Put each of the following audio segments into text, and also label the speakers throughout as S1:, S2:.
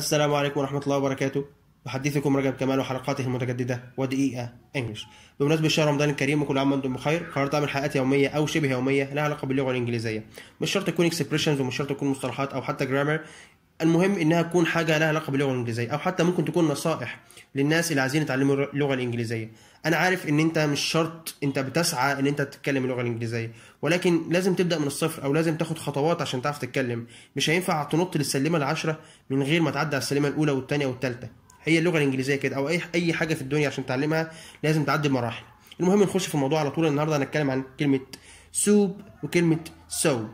S1: السلام عليكم ورحمة الله وبركاته محدثكم رجب كمال وحلقاته المتجددة ودقيقة إنجلش بمناسبة شهر رمضان الكريم وكل عام وأنتم بخير قررت أعمل حلقات يومية أو شبه يومية لها علاقة باللغة الإنجليزية مش شرط تكون اكسبريشنز ومش شرط تكون مصطلحات أو حتى جرامر المهم انها تكون حاجه لها علاقه باللغه الانجليزيه او حتى ممكن تكون نصائح للناس اللي عايزين يتعلموا اللغه الانجليزيه انا عارف ان انت مش شرط انت بتسعى ان انت تتكلم اللغه الانجليزيه ولكن لازم تبدا من الصفر او لازم تاخد خطوات عشان تعرف تتكلم مش هينفع تنط للسلمه العشره من غير ما تعدي على السلمه الاولى والثانيه والثالثه هي اللغه الانجليزيه كده او اي اي حاجه في الدنيا عشان تعلمها لازم تعدي بمراحل المهم نخش في الموضوع على طول النهارده هنتكلم عن كلمه سوب وكلمه سو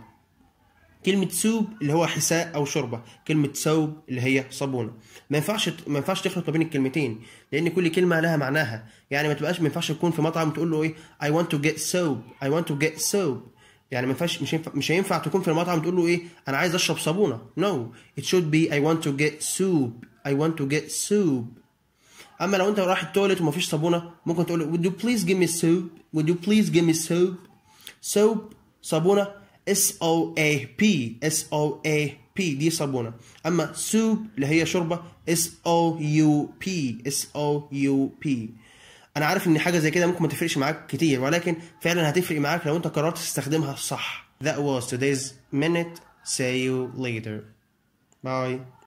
S1: كلمه سوب اللي هو حساء او شوربه كلمه سوب اللي هي صابونه ما ينفعش ما ينفعش تخلط ما بين الكلمتين لان كل كلمه لها معناها يعني ما تبقاش ما ينفعش تكون في مطعم تقول له ايه اي ونت تو جيت سوب اي ونت تو جيت سوب يعني ما ينفعش مش هينفع مش هينفع تكون في المطعم تقول له ايه انا عايز اشرب صابونه نو ات شود بي اي ونت تو جيت سوب اي ونت تو جيت سوب اما لو انت رايح التواليت ومفيش صابونه ممكن تقول له would you please give me soap would you please give me soap soap صابونه اس او اي بي اس او اي بي دي صابونه اما سوب اللي هي شوربه اس او يو بي اس او يو بي انا عارف ان حاجه زي كده ممكن ما تفرقش معاك كتير ولكن فعلا هتفرق معاك لو انت قررت تستخدمها صح That was today's minute. See you later. Bye.